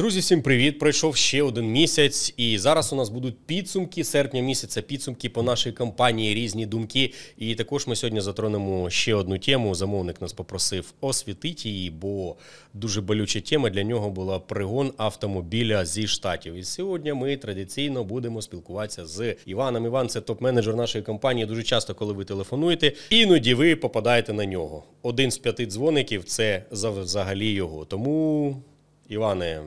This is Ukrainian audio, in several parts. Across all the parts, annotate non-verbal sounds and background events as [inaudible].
Друзі, всім привіт! Пройшов ще один місяць, і зараз у нас будуть підсумки серпня місяця, підсумки по нашій компанії, різні думки. І також ми сьогодні затронемо ще одну тему. Замовник нас попросив освітити її, бо дуже болюча тема для нього була пригон автомобіля зі штатів. І сьогодні ми традиційно будемо спілкуватися з Іваном. Іван це топ-менеджер нашої компанії. Дуже часто, коли ви телефонуєте, іноді ви попадаєте на нього. Один з п'яти дзвоників це взагалі його. Тому. Іване,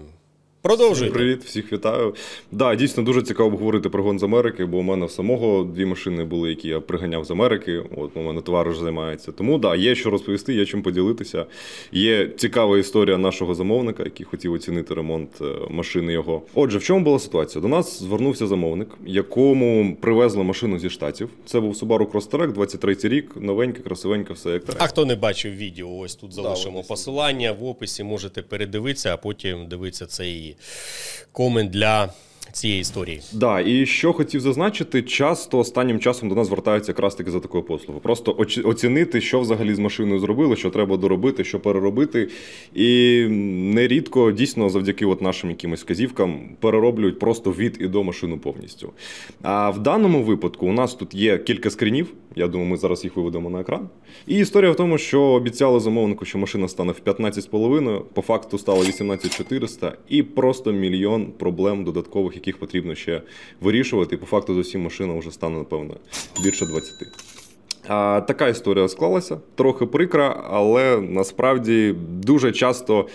Продовжуй. Привіт, всіх вітаю. Да, дійсно дуже цікаво обговорити про гон з Америки, бо у мене в самого дві машини були, які я приганяв з Америки. От у мене товариш займається. Тому да, є що розповісти, є чим поділитися. Є цікава історія нашого замовника, який хотів оцінити ремонт е, машини його. Отже, в чому була ситуація? До нас звернувся замовник, якому привезли машину зі штатів. Це був Subaru Crosstrek, 23-й рік, новенька, красивеньке, все як треба. А хто не бачив відео? Ось тут залишимо да, посилання в описі. Можете передивитися, а потім дивитися це і такий для. Цієї історії да, і що хотів зазначити, часто останнім часом до нас звертаються якраз таки за такою послугою. Просто оцінити, що взагалі з машиною зробили, що треба доробити, що переробити. І нерідко дійсно завдяки от нашим якимось вказівкам перероблюють просто від і до машину повністю. А в даному випадку у нас тут є кілька скринів. Я думаю, ми зараз їх виведемо на екран. І історія в тому, що обіцяли замовнику, що машина стане в 15,5, по факту стало 18400 і просто мільйон проблем додаткових, яких потрібно ще вирішувати. І по факту з усім машина вже стане, напевно, більше 20. А, Така історія склалася, трохи прикра, але насправді дуже часто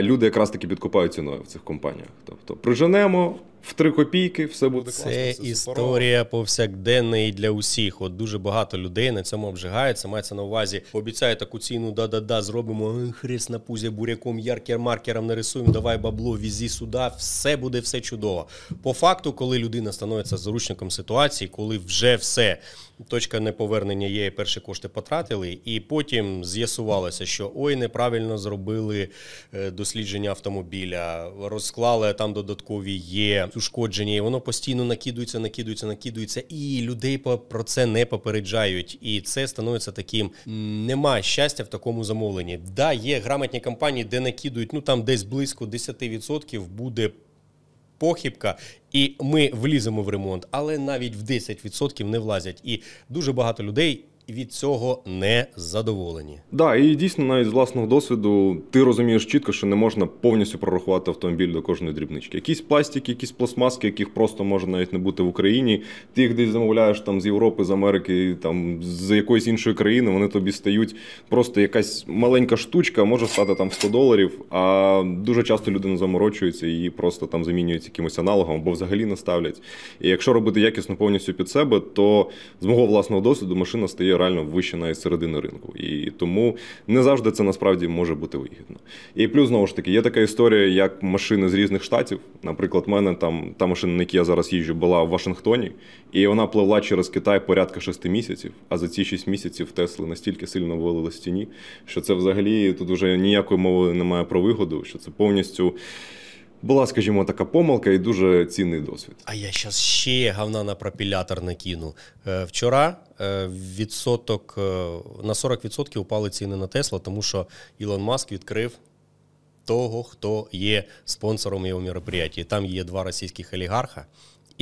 люди якраз таки підкупають ціною в цих компаніях. Тобто приженемо, в три копійки все буде це класно. Це історія повсякденної для усіх. От дуже багато людей на цьому обжигається. Мається на увазі, обіцяє таку ціну, да-да-да, зробимо хрест на пузі буряком, яркер маркером нарисуємо, давай бабло, візі сюда, все буде все чудово. По факту, коли людина становиться заручником ситуації, коли вже все. Точка неповернення є, перші кошти потратили, і потім з'ясувалося, що ой, неправильно зробили е, дослідження автомобіля, розклали там додаткові є Ушкоджені, і воно постійно накидується, накидується, накидується, і людей про це не попереджають. І це становиться таким. Нема щастя в такому замовленні. Да, є грамотні компанії, де накидують ну там десь близько 10% буде похибка. І ми вліземо в ремонт, але навіть в 10% не влазять. І дуже багато людей від цього не задоволені. Да, і дійсно, навіть з власного досвіду, ти розумієш чітко, що не можна повністю прорахувати автомобіль до кожної дрібнички. Якісь пластики, якісь пластмаски, яких просто може навіть не бути в Україні. Ти їх десь замовляєш там з Європи, з Америки, там з якоїсь іншої країни, вони тобі стають. Просто якась маленька штучка може стати там 100 доларів. А дуже часто людина заморочується і просто там замінюють якимось аналогом або взагалі не ставлять. І якщо робити якісно повністю під себе, то з мого власного досвіду машина стає реально вищена із середини ринку. І тому не завжди це насправді може бути вигідно. І плюс знову ж таки є така історія, як машини з різних штатів. Наприклад, в мене там та машина, на якій я зараз їжджу, була в Вашингтоні, і вона пливла через Китай порядка шести місяців. А за ці шість місяців Тесли настільки сильно вилили стіні, що це взагалі тут вже ніякої мови немає про вигоду, що це повністю була, скажімо, така помилка і дуже цінний досвід. А я зараз ще гавна на пропілятор накину. Е, вчора е, відсоток е, на 40% упали ціни на Тесла, тому що Ілон Маск відкрив. Того, хто є спонсором його мероприятия. Там є два російських олігарха,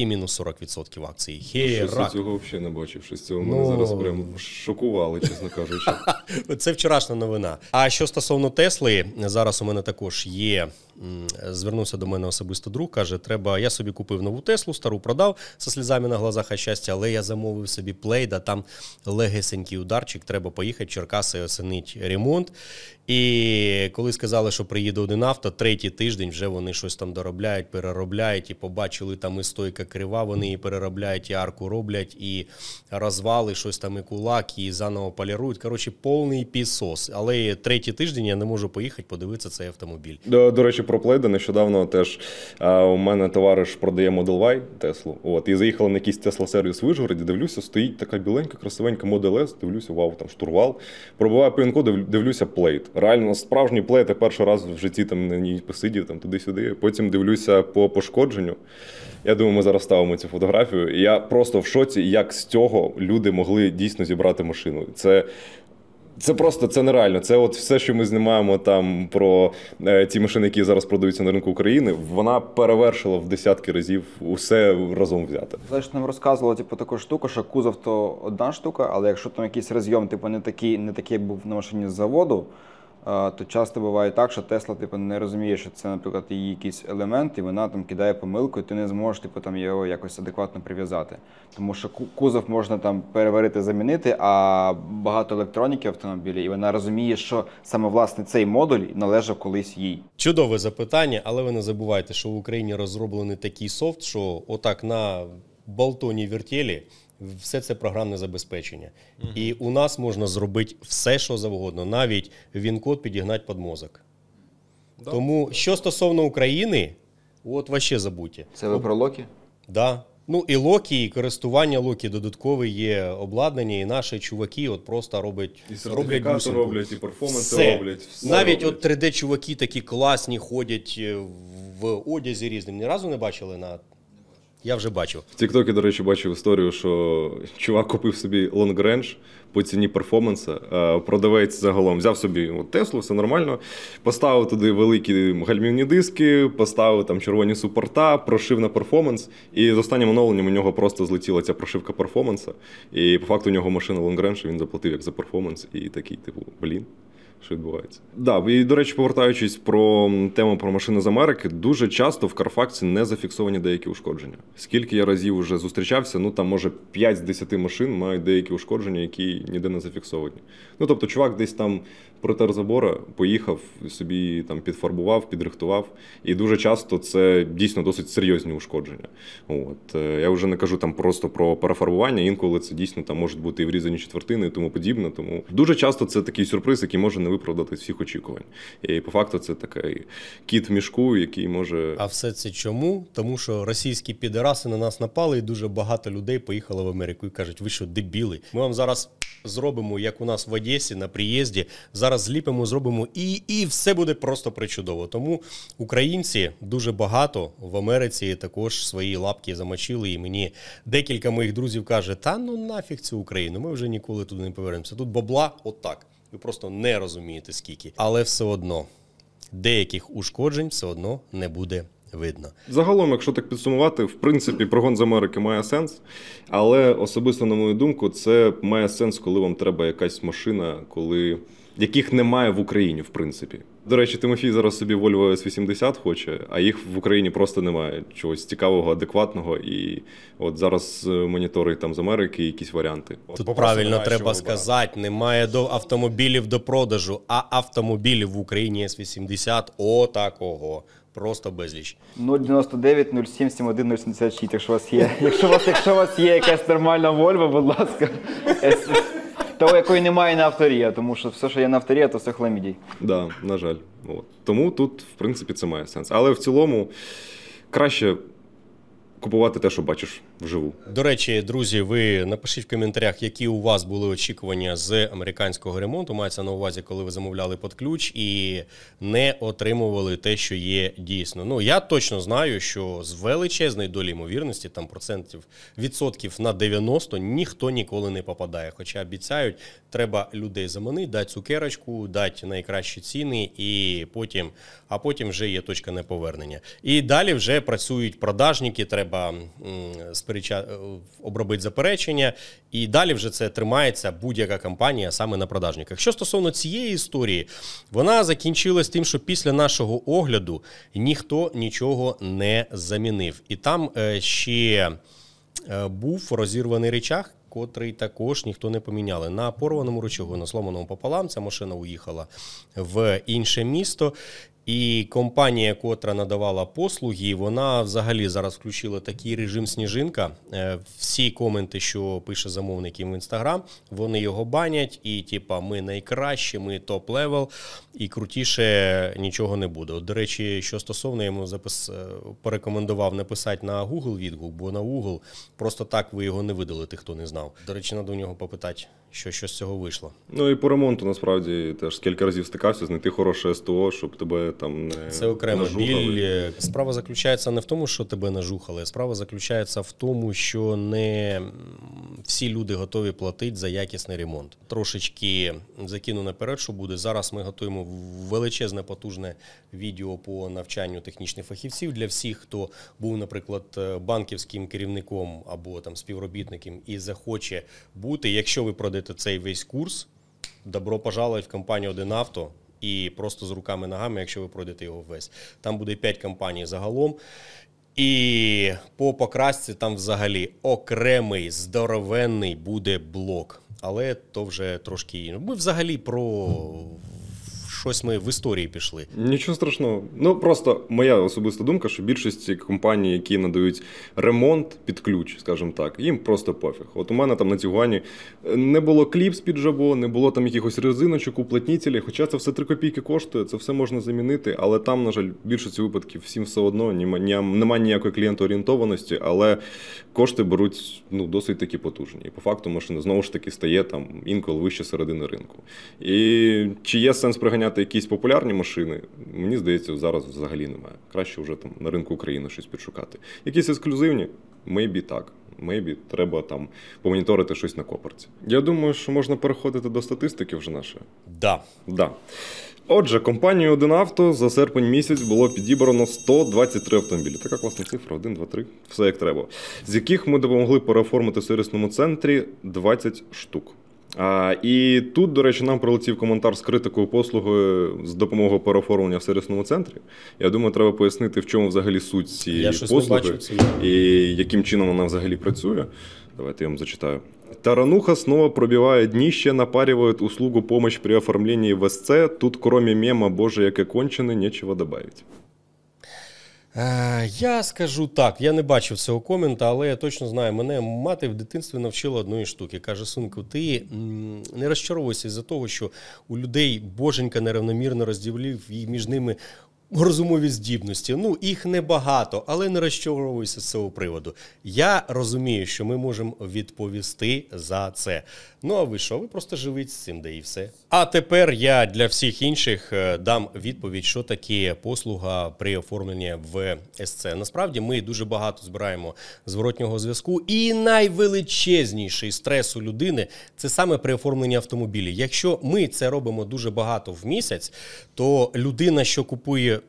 і мінус 40% акцій. Ну, Херак. Я цього взагалі не бачив. Щось цього мене ну. зараз прям шокували, чесно кажучи. [laughs] Це вчорашня новина. А що стосовно Тесли, зараз у мене також є. Звернувся до мене особисто друг, каже: треба. Я собі купив нову Теслу, стару продав зі слізами на глазах а щастя, але я замовив собі плейда, там легесенький ударчик, треба поїхати, Черкаси оцінить ремонт. І коли сказали, що приїде один авто, третій тиждень вже вони щось там доробляють, переробляють і побачили там і стойка крива, вони її переробляють, і арку роблять, і розвали щось там, і кулак, і заново полірують. Коротше, повний пісос. Але третій тиждень я не можу поїхати, подивитися цей автомобіль. До, до речі, про плейди нещодавно теж а, у мене товариш продає Model Y Теслу. От і заїхала на якийсь Тесла сервіс в Вижгороді, дивлюся, стоїть така біленька, красивенька Model S, Дивлюся, вау, там штурвал. Пробиваю пін-коду, дивлюся плейт реально ну, справжній плей, я перший раз в житті там на ній посидів там туди-сюди. Потім дивлюся по пошкодженню. Я думаю, ми зараз ставимо цю фотографію. І я просто в шоці, як з цього люди могли дійсно зібрати машину. Це. Це просто це нереально. Це от все, що ми знімаємо там про е, ті машини, які зараз продаються на ринку України. Вона перевершила в десятки разів усе разом взяти. Знаєш, нам розказувала типу таку штуку, що кузов то одна штука, але якщо там якийсь розйом, типу не такий, не такий, як був на машині з заводу то часто буває так, що Тесла типу, не розуміє, що це, наприклад, її якийсь елемент, і вона там кидає помилку, і ти не зможеш типу, там, його якось адекватно прив'язати. Тому що кузов можна там переварити, замінити, а багато електроніки в автомобілі, і вона розуміє, що саме власне цей модуль належав колись їй. Чудове запитання, але ви не забувайте, що в Україні розроблений такий софт, що отак на болтоні вертєлі все це програмне забезпечення. uh І у нас можна зробити все, що завгодно, навіть він-код підігнати під мозок. Да. Тому що стосовно України, от ваще забуті. Це ви про Локі? Да. Ну і Локі, і користування Локі додаткове є обладнання, і наші чуваки от просто роблять і роблять, роблять, і перформанси все. роблять. Все Навіть роблять. от 3D-чуваки такі класні ходять е, в одязі різним. Ні разу не бачили на я вже бачу. В Тіктокі, до речі, бачив історію, що чувак купив собі лонгренж по ціні перформанса. Е, продавець загалом взяв собі Теслу, все нормально. Поставив туди великі гальмівні диски, поставив там червоні супорта, прошив на перформанс. І з останнім оновленням у нього просто злетіла ця прошивка перформанса. І по факту у нього машина лонгренж, він заплатив як за перформанс. І такий, типу, блін що відбувається. Да, і до речі, повертаючись про тему про машини з Америки, дуже часто в Карфаксі не зафіксовані деякі ушкодження. Скільки я разів вже зустрічався, ну там може 5 з 10 машин мають деякі ушкодження, які ніде не зафіксовані. Ну тобто, чувак десь там протер забора, поїхав, собі там підфарбував, підрихтував. І дуже часто це дійсно досить серйозні ушкодження. От е, Я вже не кажу там просто про перефарбування. інколи це дійсно там можуть бути і врізані четвертини і тому подібне. Тому дуже часто це такий сюрприз, який може не виправдати всіх очікувань. І по факту це такий кіт в мішку, який може. А все це чому? Тому що російські підераси на нас напали, і дуже багато людей поїхало в Америку і кажуть, ви що дебіли? Ми вам зараз зробимо, як у нас в Одесі на приїзді. Зараз зараз зліпимо, зробимо і і все буде просто причудово. Тому українці дуже багато в Америці також свої лапки замочили. І мені декілька моїх друзів каже: та ну нафіг цю Україну, ми вже ніколи туди не повернемося. Тут бабла, отак. Ви просто не розумієте скільки, але все одно деяких ушкоджень все одно не буде. Видно загалом, якщо так підсумувати, в принципі, прогон з Америки має сенс, але особисто на мою думку, це має сенс, коли вам треба якась машина, коли яких немає в Україні, в принципі. До речі, Тимофій зараз собі Volvo s 80 хоче, а їх в Україні просто немає. Чогось цікавого, адекватного. І от зараз е, монітори там з Америки, якісь варіанти. Тут Попросу правильно немає, треба сказати: немає до автомобілів до продажу, а автомобілів в Україні s 80 отакого Просто безліч. 099 07 71 076, якщо у вас є. Якщо у вас, якщо вас є якась нормальна Volvo, будь ласка того, якої немає на авторія, тому що все, що є на авторія, то все хламідій. Да, на жаль. От. Тому тут, в принципі, це має сенс. Але в цілому краще Купувати те, що бачиш вживу. До речі, друзі, ви напишіть в коментарях, які у вас були очікування з американського ремонту. Мається на увазі, коли ви замовляли під ключ і не отримували те, що є дійсно. Ну я точно знаю, що з величезної долі ймовірності, там процентів відсотків на 90 ніхто ніколи не попадає. Хоча обіцяють, треба людей заманити, дати цукерочку, дати найкращі ціни, і потім, а потім вже є точка неповернення. І далі вже працюють продажники. треба треба спереча е, обробити заперечення, і далі вже це тримається будь-яка кампанія саме на продажниках. Що стосовно цієї історії, вона закінчилась тим, що після нашого огляду ніхто нічого не замінив, і там е, ще е, був розірваний речах. Котрий також ніхто не поміняли на порваному ручогу, на сломаному пополам ця машина уїхала в інше місто, і компанія, котра надавала послуги, вона взагалі зараз включила такий режим сніжинка. Е, всі коменти, що пише замовник їм в інстаграм, вони його банять, і типа ми найкращі, ми топ левел, і крутіше нічого не буде. От, До речі, що стосовно йому запис е, порекомендував написати на Google відгук, бо на Google просто так ви його не видалите, хто не знав. До речі, треба у нього попитати що щось з цього вийшло. Ну і по ремонту насправді теж кілька разів стикався, знайти хороше СТО, щоб тебе там не це окремо біль. Справа заключається не в тому, що тебе нажухали. Справа заключається в тому, що не всі люди готові платити за якісний ремонт. Трошечки закину наперед, що буде зараз. Ми готуємо величезне потужне відео по навчанню технічних фахівців для всіх, хто був, наприклад, е, банківським керівником або там співробітником і захоче бути, якщо ви продаєте проходити цей весь курс. Добро пожаловать в компанію «Одинавто». І просто з руками-ногами, якщо ви пройдете його весь. Там буде 5 компаній загалом. І по покрасці там взагалі окремий, здоровенний буде блок. Але то вже трошки. Ми взагалі про щось ми в історії пішли. Нічого страшного. Ну просто моя особиста думка, що більшість компаній, які надають ремонт під ключ, скажімо так, їм просто пофіг. От у мене там на Тігуані е, не було кліпс під жабо, не було там якихось резиночок, у уплотнітелі. Хоча це все три копійки коштує, це все можна замінити, але там, на жаль, більшості випадків всім все одно немає ніякої клієнтоорієнтованості, але кошти беруть ну досить такі потужні. І по факту машина знову ж таки стає там інколи вище середини ринку. І чи є сенс приганяти? підганяти якісь популярні машини, мені здається, зараз взагалі немає. Краще вже там на ринку України щось підшукати. Якісь ексклюзивні, Maybe так. Мейбі треба там помоніторити щось на копорці. Я думаю, що можна переходити до статистики вже нашої. Да. Да. Отже, компанією авто за серпень місяць було підібрано 123 автомобілі. Така класна цифра: 1, 2, 3. Все як треба. З яких ми допомогли переоформити в сервісному центрі 20 штук. А, І тут, до речі, нам прилетів коментар з критикою послуги з допомогою переоформлення в сервісному центрі. Я думаю, треба пояснити, в чому взагалі суть цієї Я послуги бачу, ці... і яким чином вона взагалі працює. Давайте я вам зачитаю. Тарануха снова пробивает днище, напаривает услугу помощь при оформленні в Тут кроме мема «Боже, яке кончене» нечего добавить. Е, я скажу так, я не бачив цього комента, але я точно знаю, мене мати в дитинстві навчила одної штуки. Каже, синку, ти не розчаровуйся з-за того, що у людей боженька неравномірно розділив і між ними розумові здібності. Ну, їх небагато, але не розчаровуюся з цього приводу. Я розумію, що ми можемо відповісти за це. Ну а ви що? Ви просто живіть з цим, де і все. А тепер я для всіх інших е, дам відповідь, що таке послуга при оформленні в СЦ. Насправді ми дуже багато збираємо зворотнього зв'язку, і найвеличезніший стрес у людини це саме при оформленні автомобілів. Якщо ми це робимо дуже багато в місяць, то людина, що купує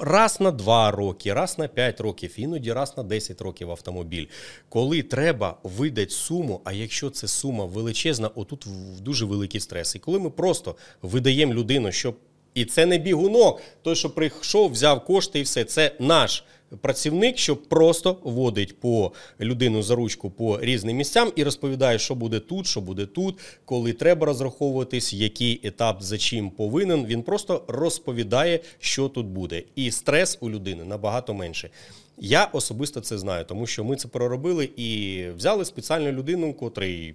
раз на 2 роки, раз на 5 років, іноді раз на 10 років автомобіль. Коли треба видати суму, а якщо це сума величезна, отут дуже великий стрес. І коли ми просто видаємо людину, щоб. І це не бігунок, той, що прийшов, взяв кошти і все. Це наш працівник, що просто водить по людину за ручку по різним місцям і розповідає, що буде тут, що буде тут, коли треба розраховуватись, який етап за чим повинен. Він просто розповідає, що тут буде, і стрес у людини набагато менше. Я особисто це знаю, тому що ми це проробили і взяли спеціальну людину, котрий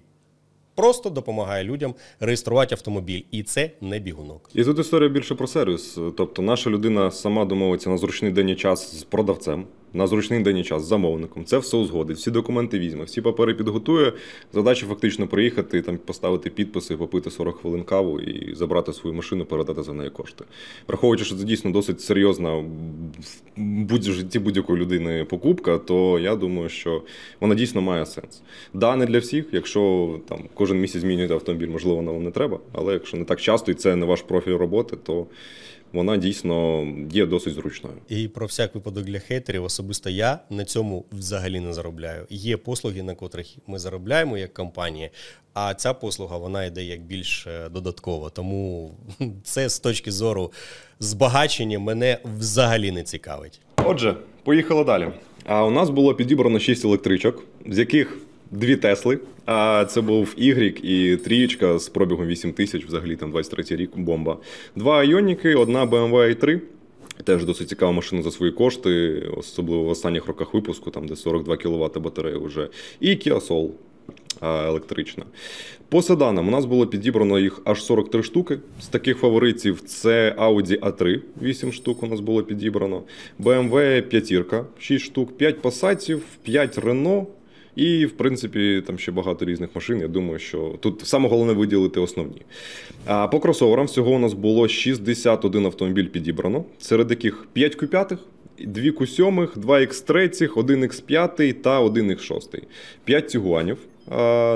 просто допомагає людям реєструвати автомобіль, і це не бігунок. І тут історія більше про сервіс. Тобто, наша людина сама домовиться на зручний день і час з продавцем на зручний день і час з замовником. Це все узгодить, всі документи візьме, всі папери підготує. Задача фактично приїхати, там поставити підписи, попити 40 хвилин каву і забрати свою машину, передати за неї кошти. Враховуючи, що це дійсно досить серйозна будь в житті будь-якої людини покупка, то я думаю, що вона дійсно має сенс. Да, не для всіх, якщо там кожен місяць змінюєте автомобіль, можливо, воно вам не треба, але якщо не так часто і це не ваш профіль роботи, то вона дійсно є досить зручною. І про всяк випадок для хейтерів, особисто я на цьому взагалі не заробляю. Є послуги, на котрих ми заробляємо як компанія, а ця послуга вона йде як більш е, додаткова. Тому [laughs] це з точки зору збагачення мене взагалі не цікавить. Отже, поїхали далі. А у нас було підібрано 6 електричок, з яких Дві Тесли. А це був Ігрік і трієчка з пробігом 8 тисяч, взагалі там 23 рік бомба. Два Айоніки, одна BMW i 3 Теж досить цікава машина за свої кошти, особливо в останніх роках випуску, там де 42 кВт батарея вже. І Kia Soul електрична. По седанам у нас було підібрано їх аж 43 штуки. З таких фаворитів це Audi A3, 8 штук у нас було підібрано. BMW 5, 6 штук, 5 Passatів, 5 Renault, і, в принципі, там ще багато різних машин. Я думаю, що тут саме головне виділити основні. А по кросоверам всього у нас було 61 автомобіль підібрано, серед яких 5 куп'ятих, 5 2 Q7, 2 X3, 1 X5 та 1 X6. 5 цігуанів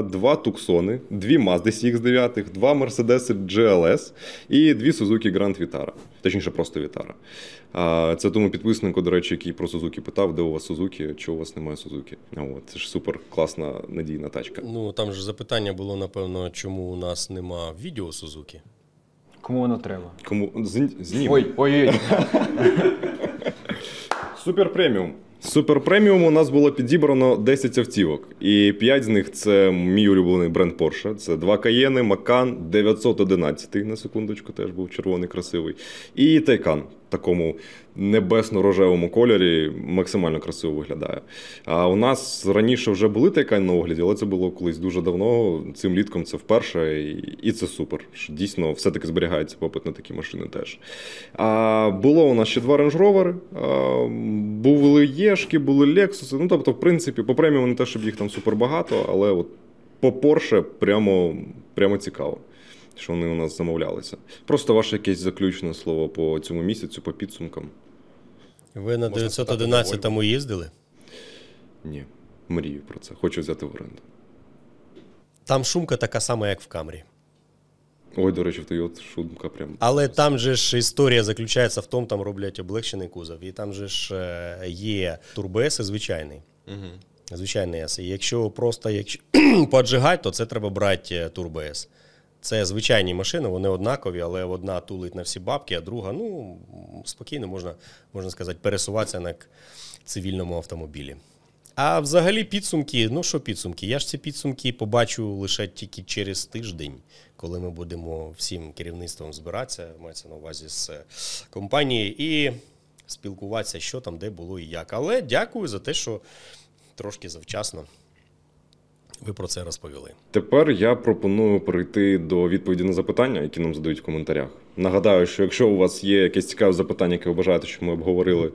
два Туксони, дві Mazda CX-9, два Mercedes GLS і дві Suzuki Grand Vitara. Точніше, просто Vitara. Це тому підписнику, до речі, який про Сузуки питав, де у вас Сузуки, чого у вас немає Сузуки. От, Це ж супер класна надійна тачка. Ну там ж запитання було, напевно, чому у нас нема відео Сузуки. Кому воно треба? Кому З... Знім. Ой, ой, ой. [laughs] Супер преміум. Супер преміум у нас було підібрано 10 автівок, і 5 з них це мій улюблений бренд Porsche. Це два каєни, Макан 911 на секундочку, теж був червоний красивий. І Тайкан такому небесно-рожевому кольорі максимально красиво виглядає. А у нас раніше вже були тайкань на огляді, але це було колись дуже давно. Цим літком це вперше, і це супер. що Дійсно, все-таки зберігається попит на такі машини теж. А Було у нас ще два Range Rover, були Єшки, були Lexus. Ну тобто, в принципі, по преміуму не те, щоб їх там супер багато, але от по Porsche прямо, прямо цікаво що вони у нас замовлялися. Просто ваше якесь заключне слово по цьому місяцю, по підсумкам. Ви на 911-му їздили? Ні, мрію про це. Хочу взяти в оренду. Там шумка така сама, як в камері. Ой, до речі, в Toyota шумка прям. Але там же ж історія заключається в тому, там роблять облегчений кузов. І там же ж е, є турбес звичайний. Угу. Звичайний ес. І Якщо просто якщо [clears throat] поджигати, то це треба брати е, турбес. Це звичайні машини, вони однакові, але одна тулить на всі бабки, а друга, ну спокійно можна можна сказати, пересуватися на цивільному автомобілі. А взагалі підсумки, ну що підсумки? Я ж ці підсумки побачу лише тільки через тиждень, коли ми будемо всім керівництвом збиратися, мається на увазі з е, компанії, і спілкуватися, що там, де було і як. Але дякую за те, що трошки завчасно. Ви про це розповіли. Тепер я пропоную перейти до відповіді на запитання, які нам задають в коментарях. Нагадаю, що якщо у вас є якесь цікаве запитання, яке ви бажаєте, що ми обговорили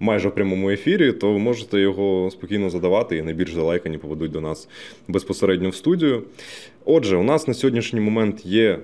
майже в прямому ефірі, то ви можете його спокійно задавати і найбільш залайкані поведуть до нас безпосередньо в студію. Отже, у нас на сьогоднішній момент є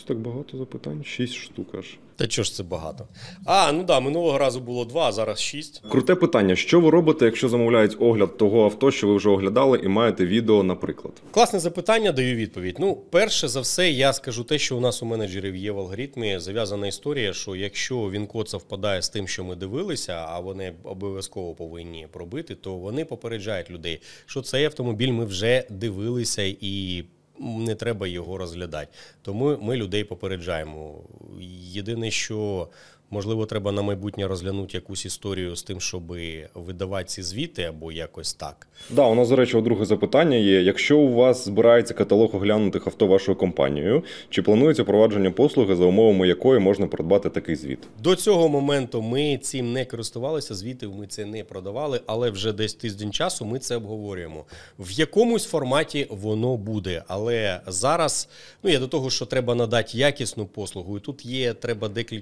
Щось так багато запитань. Шість штук аж. Та чого ж це багато? А, ну да, минулого разу було два, зараз шість. Круте питання: що ви робите, якщо замовляють огляд того авто, що ви вже оглядали, і маєте відео, наприклад? Класне запитання, даю відповідь. Ну, перше за все, я скажу те, що у нас у менеджерів є в алгоритмі зав'язана історія, що якщо він код совпадає з тим, що ми дивилися, а вони обов'язково повинні пробити, то вони попереджають людей, що цей автомобіль ми вже дивилися і не треба його розглядати. Тому ми людей попереджаємо. Єдине, що Можливо, треба на майбутнє розглянути якусь історію з тим, щоб видавати ці звіти або якось так. Да, у нас до речі, друге запитання є: якщо у вас збирається каталог оглянутих авто вашою компанією, чи планується провадження послуги, за умовами якої можна придбати такий звіт? До цього моменту ми цим не користувалися. Звітів ми це не продавали, але вже десь тиждень часу ми це обговорюємо. В якомусь форматі воно буде. Але зараз ну я до того, що треба надати якісну послугу, і тут є, треба декілька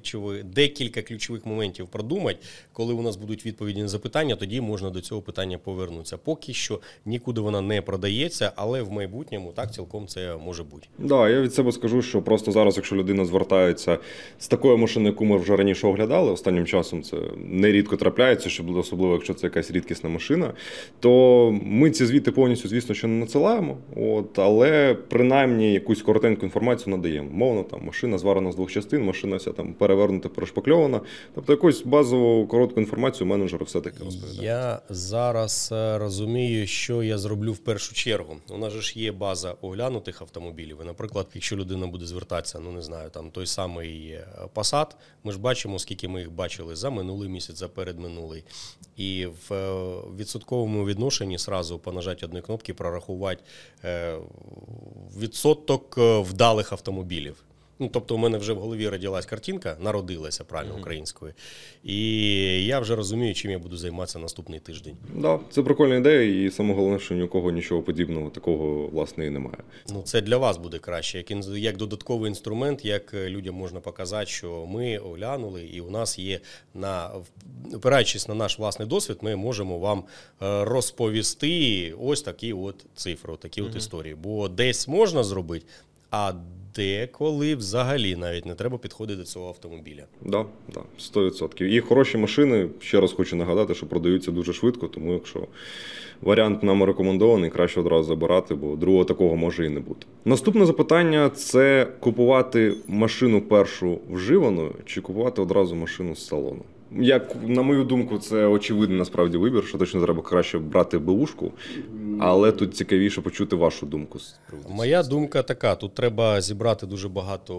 кілька ключових моментів продумати. Коли у нас будуть відповіді на запитання, тоді можна до цього питання повернутися. Поки що нікуди вона не продається, але в майбутньому так цілком це може бути. Да, я від себе скажу, що просто зараз, якщо людина звертається з такою машиною, яку ми вже раніше оглядали, останнім часом це нерідко трапляється, щоб особливо, якщо це якась рідкісна машина, то ми ці звіти повністю, звісно, що не надсилаємо. От але принаймні якусь коротеньку інформацію надаємо. Мовно там машина зварена з двох частин, машина вся там перевернута, перешпакльована закльована. Тобто, якусь базову коротку інформацію менеджеру все таки розповідає. Я зараз е, розумію, що я зроблю в першу чергу. У нас ж є база оглянутих автомобілів. І, Наприклад, якщо людина буде звертатися, ну не знаю, там той самий е, Passat, ми ж бачимо, скільки ми їх бачили за минулий місяць, за передминулий, і в е, відсотковому відношенні зразу по нажаттю одної кнопки прорахувати відсоток вдалих автомобілів. Ну, тобто, у мене вже в голові родилась картинка, народилася правильно mm-hmm. українською, і я вже розумію, чим я буду займатися наступний тиждень. Да, це прикольна ідея, і саме головне, що ні у кого нічого подібного такого власне і немає. Ну це для вас буде краще, як як додатковий інструмент, як е, людям можна показати, що ми оглянули, і у нас є на опираючись на наш власний досвід, ми можемо вам е, розповісти ось такі от цифри, такі mm-hmm. от історії. Бо десь можна зробити. А деколи взагалі навіть не треба підходити до цього автомобіля. Да, да, 100%. І хороші машини. Ще раз хочу нагадати, що продаються дуже швидко, тому якщо варіант нам рекомендований, краще одразу забирати, бо другого такого може і не бути. Наступне запитання це купувати машину першу вживану чи купувати одразу машину з салону. Як на мою думку, це очевидний насправді вибір, що точно треба краще брати бушку, але тут цікавіше почути вашу думку. Моя думка така: тут треба зібрати дуже багато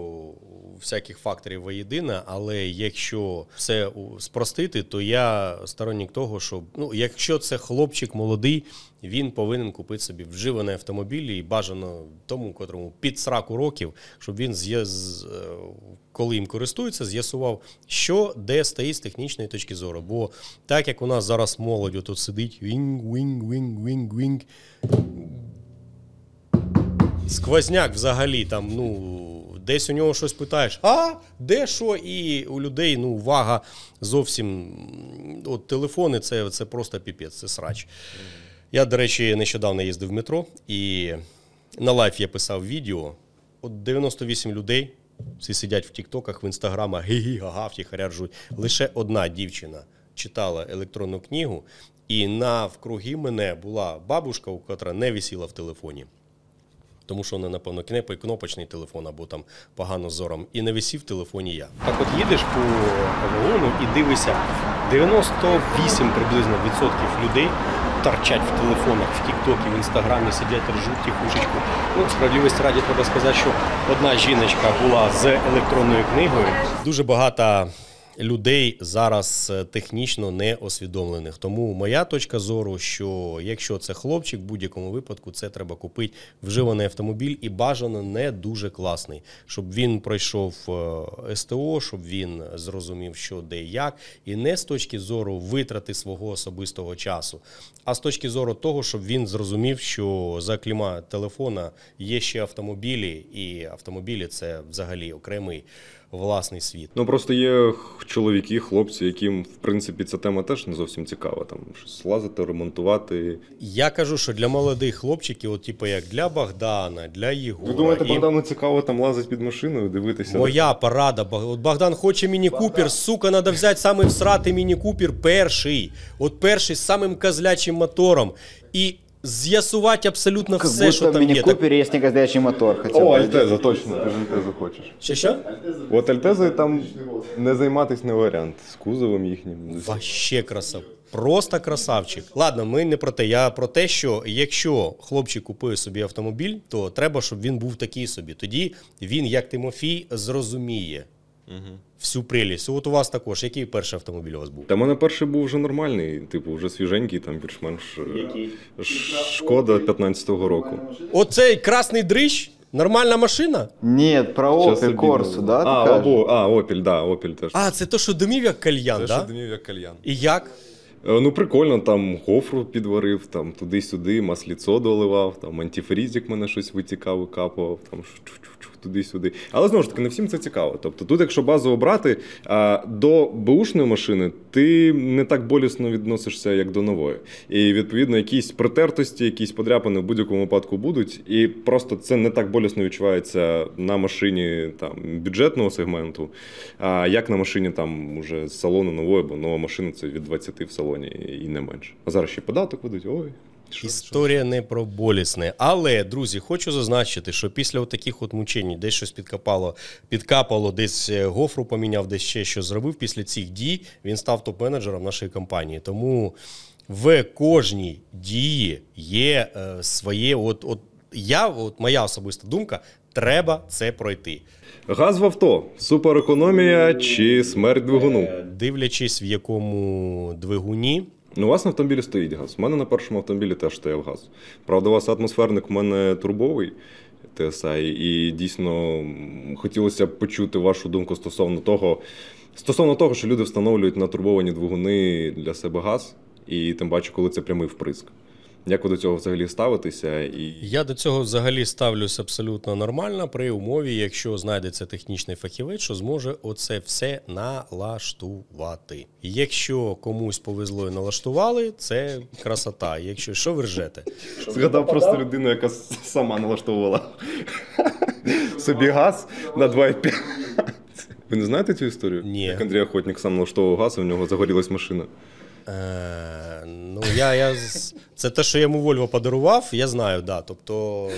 всяких факторів воєдина, але якщо це спростити, то я сторонник того, що ну, якщо це хлопчик молодий, він повинен купити собі вживаний автомобіль і бажано тому, котрому під сраку років, щоб він з е, коли їм користується, з'ясував, що де стоїть з технічної точки зору. Бо так як у нас зараз молодь тут сидить, вінг, вінг, вінг, вінг, вінг. Сквозняк взагалі там, ну десь у нього щось питаєш, а де що? І у людей ну увага зовсім. От телефони, це це просто піпець, це срач. Я, до речі, нещодавно їздив в метро, і на лайф я писав відео. От 98 людей всі сидять в Тіктоках, в інстаграмах, гі-гі, га-га, втіхаряджують. Лише одна дівчина читала електронну книгу, і навкруги мене була бабушка, у котра не висіла в телефоні тому що вони, напевно, кнепа кнопочний телефон або там погано зором. І не висів в телефоні я. Так от їдеш по Авалону і дивишся, 98 приблизно відсотків людей торчать в телефонах, в Тіктокі, в Інстаграмі, сидять, ржуть тіхушечку. Ну, справедливості раді треба сказати, що одна жіночка була з електронною книгою. Дуже багато людей зараз е, технічно не освідомлених. Тому моя точка зору, що якщо це хлопчик, в будь-якому випадку це треба купити вживаний автомобіль і бажано не дуже класний, щоб він пройшов е, СТО, щоб він зрозумів, що де і як, і не з точки зору витрати свого особистого часу, а з точки зору того, щоб він зрозумів, що за кліма телефона є ще автомобілі, і автомобілі це взагалі окремий власний світ. Ну просто є чоловіки, хлопці, яким в принципі ця тема теж не зовсім цікава. Там щось лазити, ремонтувати. Я кажу, що для молодих хлопчиків, от типу як для Богдана, для його Ви думаєте, їм... Богдану цікаво там лазить під машиною, дивитися. Моя парада. От Богдан хоче міні-купер. Богдан. Сука, треба взяти саме всрати міні-купер перший. От перший з самим козлячим мотором. І з'ясувати абсолютно как все, що там є. Купері є снігоздячий мотор. Хоча О, Альтеза, точно, ти ж Альтезу хочеш. Що що? От Альтезою там не займатись не варіант. З кузовом їхнім. Ваще красав. Просто красавчик. Ладно, ми не про те. Я про те, що якщо хлопчик купує собі автомобіль, то треба, щоб він був такий собі. Тоді він, як Тимофій, зрозуміє. Всю прелість. От у вас також. Який перший автомобіль у вас був? Та в мене перший був вже нормальний, типу, вже свіженький, там більш-менш е, Який? шкода 15-го року. Оцей красний дрищ? Нормальна машина? Ні, про Opel Corsa, да? А, кажеш? або, а, Opel, да, Opel теж. А, це то, що димів як кальян, Це що димів як кальян. І як? Е, ну, прикольно, там гофру підварив, там туди-сюди, масліцо доливав, там антифрізик мене щось витікав і капав, там щ- щ- туди-сюди. Але знову ж таки, не всім це цікаво. Тобто, тут, якщо базу обрати, до бушної машини ти не так болісно відносишся, як до нової. І відповідно, якісь притертості, якісь подряпини в будь-якому випадку будуть. І просто це не так болісно відчувається на машині там бюджетного сегменту, а як на машині там уже з салону нової, бо нова машина це від 20 в салоні і не менше. А зараз ще податок ведуть, ой. Що, Історія що? не про болісне. Але, друзі, хочу зазначити, що після таких от мучень десь щось підкапало, підкапало, десь е, гофру поміняв, десь ще що зробив. Після цих дій він став топ-менеджером нашої компанії. Тому в кожній дії є е, своє. От, от я, от моя особиста думка, треба це пройти. Газ в авто, суперекономія чи смерть двигуну, е, дивлячись, в якому двигуні. Ну, у вас на автомобілі стоїть газ. У мене на першому автомобілі теж стояв газ. Правда, у вас атмосферник у мене турбовий. ТСА, і дійсно хотілося б почути вашу думку стосовно того, стосовно того, що люди встановлюють на турбовані двигуни для себе газ, і тим паче, коли це прямий вприск. Як ви до цього взагалі ставитеся? І я до цього взагалі ставлюсь абсолютно нормально при умові, якщо знайдеться технічний фахівець, що зможе оце все налаштувати. Якщо комусь повезло і налаштували, це красота. Якщо що ви ржете? Згадав просто людину, яка сама налаштовувала собі газ на 2,5. Ви не знаєте цю історію? Ні. Як Андрій Охотник сам налаштовував газ, у нього загорілась машина. Е, ну, я, я, Це те, що я йому Вольво подарував, я знаю, да. Тобто,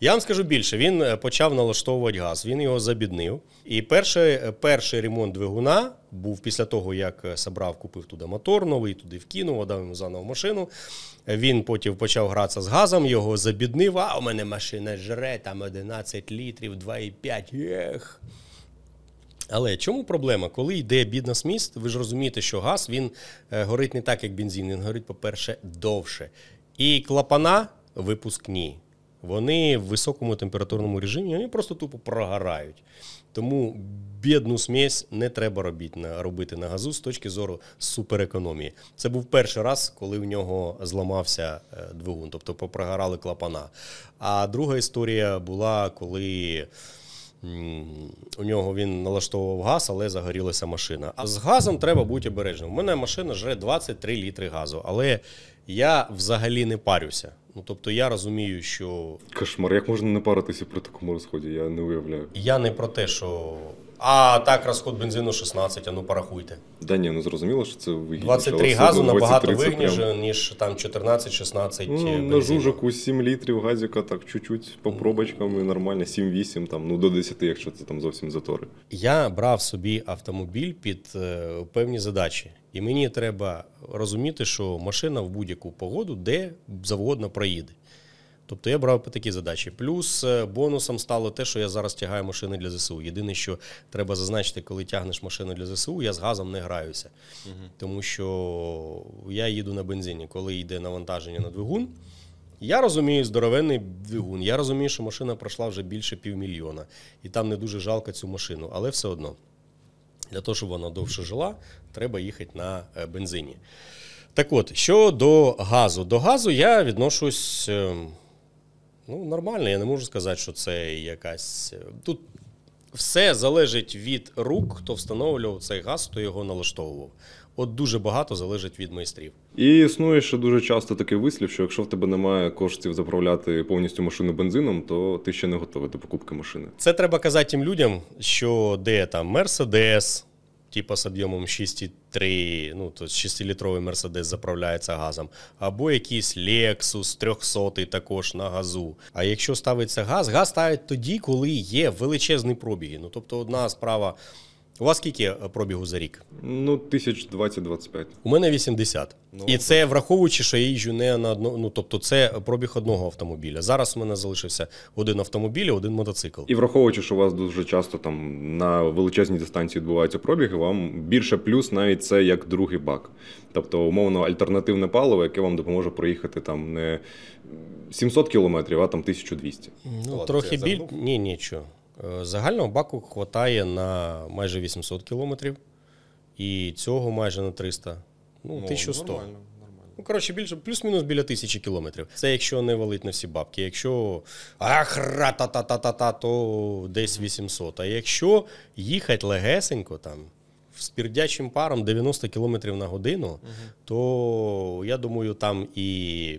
я вам скажу більше, він е, почав налаштовувати газ, він його забіднив. І перший е, перший ремонт двигуна був після того, як Сабрав, купив туди мотор, новий туди вкинув, дав йому заново машину. Він потім почав гратися з газом, його забіднив, а у мене машина жре, там 11 літрів, 2,5. Єх. Але чому проблема? Коли йде бідна сміст, ви ж розумієте, що газ він е, горить не так, як бензин, він горить, по-перше, довше. І клапана випускні. Вони в високому температурному режимі вони просто тупо прогорають. Тому бідну смесь не треба робити на, робити на газу з точки зору суперекономії. Це був перший раз, коли в нього зламався е, двигун, тобто попрогорали клапана. А друга історія була, коли у нього він налаштовував газ, але загорілася машина. А з газом треба бути обережним. У мене машина жре 23 літри газу, але я взагалі не парюся. Ну, тобто я розумію, що. Кошмар, як можна не паритися при такому розході? Я не уявляю. Я не про те, що а так розход бензину 16, а ну порахуйте. Да ні, ну зрозуміло, що це вигідніше. 23 але газу набагато вигідніше, ніж там 14-16 ну, е, На жужику 7 літрів газіка, так чуть-чуть по пробочкам і нормально, 7-8, там, ну до 10, якщо це там зовсім затори. Я брав собі автомобіль під е, певні задачі. І мені треба розуміти, що машина в будь-яку погоду де завгодно проїде. Тобто я брав такі задачі. Плюс е, бонусом стало те, що я зараз тягаю машини для ЗСУ. Єдине, що треба зазначити, коли тягнеш машину для ЗСУ, я з газом не граюся, угу. тому що я їду на бензині, коли йде навантаження на двигун. Я розумію здоровенний двигун. Я розумію, що машина пройшла вже більше півмільйона, і там не дуже жалко цю машину, але все одно. Для того, щоб вона довше жила, треба їхати на е, бензині. Так от, що до газу, до газу я відношусь ем, Ну, нормально, я не можу сказати, що це якась. Е, тут все залежить від рук, хто встановлював цей газ, хто його налаштовував. От дуже багато залежить від майстрів. І існує ще дуже часто такий вислів, що якщо в тебе немає коштів заправляти повністю машину бензином, то ти ще не готовий до покупки машини. Це треба казати тим людям, що де там Мерседес типа з об'ємом 6,3, ну, то 6-літровий Мерседес заправляється газом, або якийсь Lexus 300 також на газу. А якщо ставиться газ, газ ставить тоді, коли є величезні пробіги. Ну, тобто, одна справа. У вас скільки е, пробігу за рік? Ну, тисяч 20-25. У мене 80. Ну, і це враховуючи, що я їжджу не на одну. Ну тобто, це пробіг одного автомобіля. Зараз у мене залишився один автомобіль, і один мотоцикл. І враховуючи, що у вас дуже часто там на величезній дистанції відбуваються пробіги, вам більше плюс навіть це як другий бак. Тобто, умовно, альтернативне паливо, яке вам допоможе проїхати там не 700 кілометрів, а там 1200. Ну, О, трохи біль. Ні, нічого. Е, загального баку вистачає на майже 800 кілометрів, і цього майже на 300. Ну, 1100. Ну, нормально. Ну, коротше, більше, плюс-мінус біля тисячі кілометрів. Це якщо не валить на всі бабки. Якщо ахра та та та та та то десь 800. А якщо їхати легесенько там з пірдячим паром 90 кілометрів на годину, угу. то я думаю, там і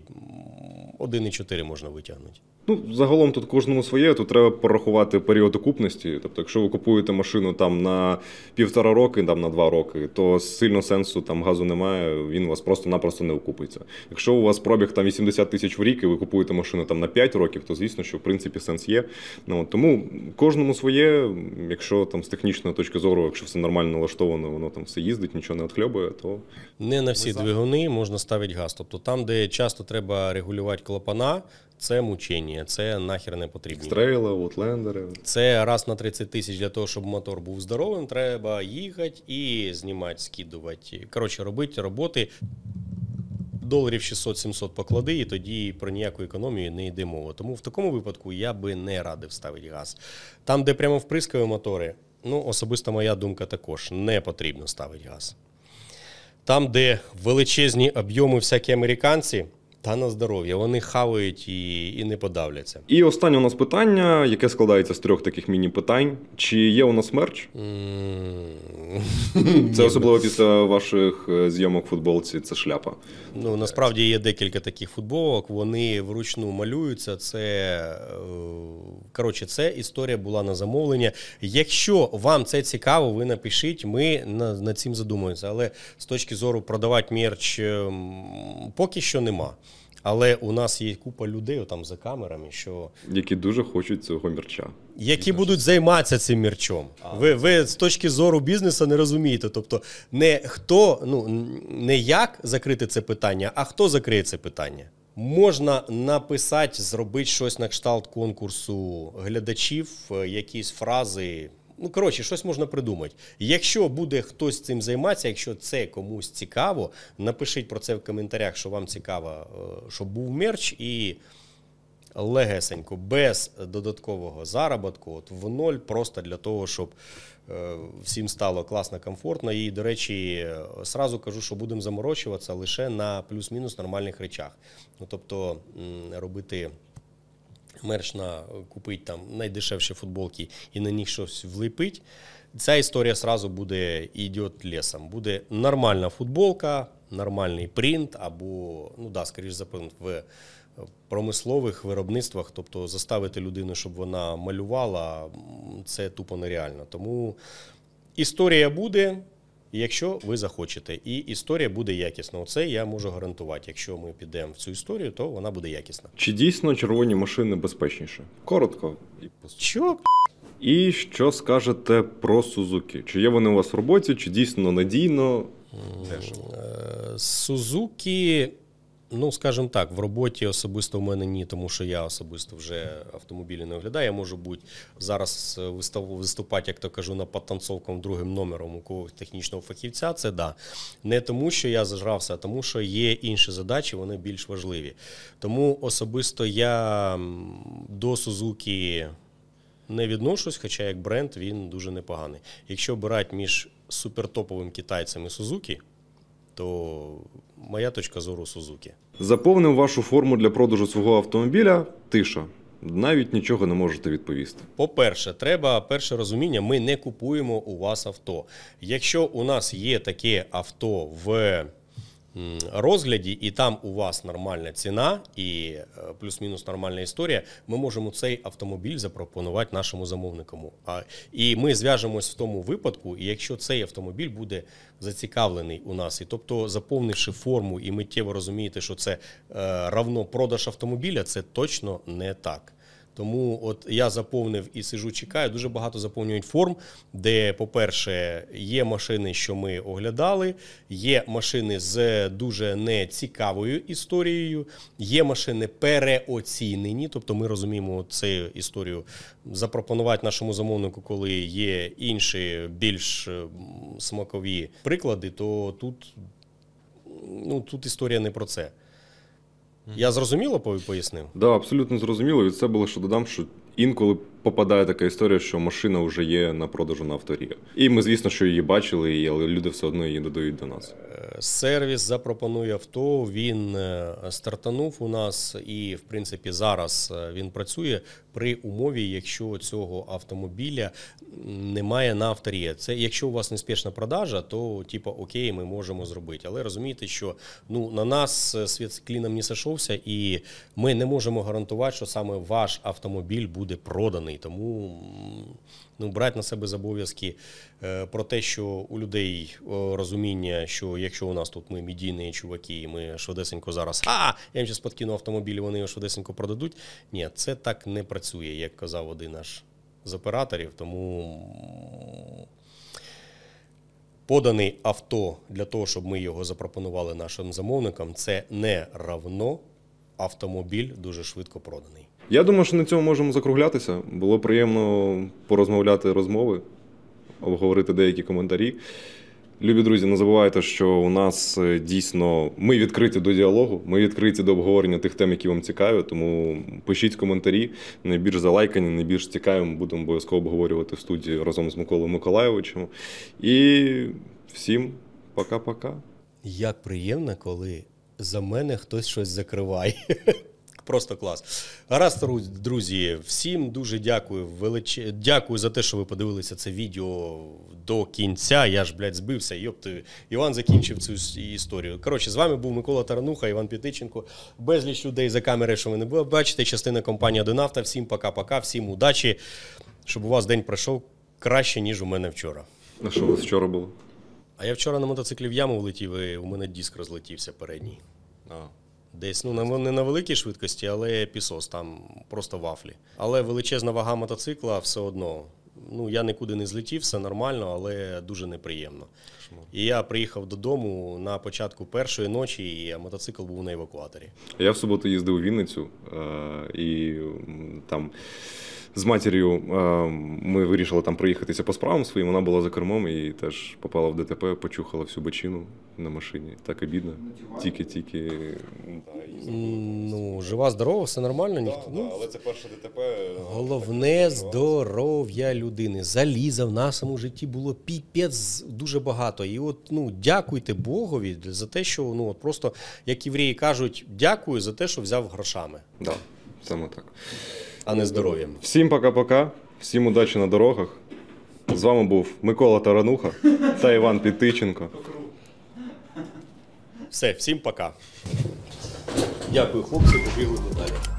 1,4 можна витягнути. Ну, загалом тут кожному своє, тут треба порахувати період окупності. Тобто, якщо ви купуєте машину там на півтора роки, там на два роки, то сильно сенсу там газу немає. Він у вас просто-напросто не окупиться. Якщо у вас пробіг там 80 тисяч в рік, і ви купуєте машину там на 5 років, то звісно, що в принципі сенс є. Ну тому кожному своє. Якщо там з технічної точки зору, якщо все нормально налаштовано, воно там все їздить, нічого не отхльобує, то не на всі двигуни можна ставити газ. Тобто там, де часто треба регулювати клапана. Це мучення, це нахер не потрібно. Стрейли, вотлендери. Це раз на 30 тисяч для того, щоб мотор був здоровим. Треба їхати і знімати, скидувати. Коротше, робити роботи. Доларів 600-700 поклади, і тоді про ніяку економію не йде мова. Тому в такому випадку я би не радив ставити газ. Там, де прямо вприскаві мотори, ну особисто моя думка також не потрібно ставити газ. Там, де величезні об'єми всякі американці. Та на здоров'я вони хавають і і не подавляться. І останнє у нас питання, яке складається з трьох таких міні-питань: чи є у нас мерч? Це особливо після ваших е, зйомок футболці. Це шляпа. Ну насправді є декілька таких футболок. Вони вручну малюються. Це е, коротше, це історія була на замовлення. Якщо вам це цікаво, ви напишіть. Ми над цим задумуємося. Але з точки зору продавати мерч ем, поки що нема. Але у нас є купа людей там за камерами, що які дуже хочуть цього мірча, які будуть займатися цим мірчом. А, ви ви з точки зору бізнесу не розумієте. Тобто, не хто ну не як закрити це питання, а хто закриє це питання. Можна написати, зробити щось на кшталт конкурсу глядачів, е, якісь фрази. Ну, коротше, щось можна придумати. Якщо буде хтось цим займатися, якщо це комусь цікаво, напишіть про це в коментарях, що вам цікаво, е, щоб був мерч і легесенько, без додаткового заробітку, от в ноль, просто для того, щоб е, всім стало класно, комфортно. І, до речі, сразу кажу, що будемо заморочуватися лише на плюс-мінус нормальних речах. Ну, Тобто робити мершна е, купить там найдешевші футболки і на них щось влипить. Ця історія сразу буде ідіот лісом. Буде нормальна футболка, нормальний принт, або, ну да, скоріш за в е, промислових виробництвах, тобто заставити людину, щоб вона малювала, це тупо нереально. Тому історія буде якщо ви захочете. І історія буде якісна. Оце я можу гарантувати. Якщо ми підемо в цю історію, то вона буде якісна. Чи дійсно червоні машини безпечніше? Коротко і Що? І що скажете про Сузуки? Чи є вони у вас в роботі, чи дійсно надійно? Е, Сузуки. Mm, Ну, скажімо так, в роботі особисто в мене ні, тому що я особисто вже автомобілі не оглядаю. Я можу бути зараз е, виступати, як то кажу, на потанцовкам другим номером у когось технічного фахівця. Це да. Не тому, що я зажрався, а тому, що є інші задачі, вони більш важливі. Тому особисто я до Suzuki не відношусь, хоча як бренд він дуже непоганий. Якщо обирати між супертоповим китайцем і Suzuki, то моя точка зору Сузуки. Заповнив вашу форму для продажу свого автомобіля. Тиша. Навіть нічого не можете відповісти. По-перше, треба перше розуміння. Ми не купуємо у вас авто. Якщо у нас є таке авто в розгляді, і там у вас нормальна ціна і е, плюс-мінус нормальна історія. Ми можемо цей автомобіль запропонувати нашому замовникому. А і ми зв'яжемось в тому випадку, і якщо цей автомобіль буде зацікавлений у нас, і тобто, заповнивши форму і миттєво розумієте, що це е, равно продаж автомобіля, це точно не так. Тому от я заповнив і сижу, чекаю. Дуже багато заповнюють форм, де, по-перше, є машини, що ми оглядали, є машини з дуже нецікавою історією, є машини переоцінені. Тобто, ми розуміємо цю історію запропонувати нашому замовнику, коли є інші більш смакові приклади, то тут, ну, тут історія не про це. Я зрозуміло пояснив? Так, да, абсолютно зрозуміло. Від це було, що додам, що інколи попадає така історія, що машина вже є на продажу на авторі. І ми, звісно, що її бачили, але люди все одно її додають до нас. Е, сервіс запропонує авто. Він е, стартанув у нас, і в принципі зараз е, він працює при умові, якщо цього автомобіля немає на авторі. Це якщо у вас неспішна продажа, то типа окей, ми можемо зробити. Але розумієте, що ну на нас світ кліном не сошовся, і ми не можемо гарантувати, що саме ваш автомобіль буде проданий війни. Тому ну, брати на себе зобов'язки е, про те, що у людей розуміння, що якщо у нас тут ми медійні чуваки, і ми швидесенько зараз а я їм зараз подкину автомобіль, вони його швидесенько продадуть. Ні, це так не працює, як казав один наш з операторів. Тому. Поданий авто для того, щоб ми його запропонували нашим замовникам, це не равно автомобіль дуже швидко проданий. Я думаю, що на цьому можемо закруглятися. Було приємно порозмовляти розмови, обговорити деякі коментарі. Любі друзі, не забувайте, що у нас е, дійсно ми відкриті до діалогу, ми відкриті до обговорення тих тем, які вам цікаві. Тому пишіть коментарі. Найбільш залайкані, найбільш цікаві. Ми будемо обов'язково обговорювати в студії разом з Миколою Миколайовичем. І всім пока-пока. Як приємно, коли за мене хтось щось закриває. Просто клас. Гаразд, друзі, всім дуже дякую. Велич... Дякую за те, що ви подивилися це відео до кінця. Я ж, блядь, збився. Йопти, Іван закінчив цю історію. Коротше, з вами був Микола Тарануха, Іван Пітиченко. Безліч людей за камери, що ви не бачите. Частина компанії Донафта. Всім пока-пока, всім удачі, щоб у вас день пройшов краще, ніж у мене вчора. На що у вас вчора було? А я вчора на мотоциклі в яму влетів, і у мене диск розлетівся передній. А. Десь ну на, не на великій швидкості, але пісос, там просто вафлі. Але величезна вага мотоцикла все одно. Ну, я нікуди не злетів, все нормально, але дуже неприємно. І я приїхав додому на початку першої ночі, і мотоцикл був на евакуаторі. Я в суботу їздив у Вінницю е, і там з матір'ю е, ми вирішили там проїхатися по справам своїм. Вона була за кермом і теж попала в ДТП, почухала всю бочину на машині. Так і обідно. Тільки-тільки. Ну, жива, здорова, все нормально. ніхто. Да, ну, але це перше ДТП. Е, Головне здоров'я людини. Заліза в нашому житті було піпець дуже багато. І от ну дякуйте Богові за те, що ну от просто як євреї кажуть, дякую за те, що взяв грошами. Так, да, саме так а не здоров'ям. Всім пока-пока, всім удачі на дорогах. З вами був Микола Тарануха та Іван Підтиченко. Все, всім пока. Дякую, хлопці, побігли далі.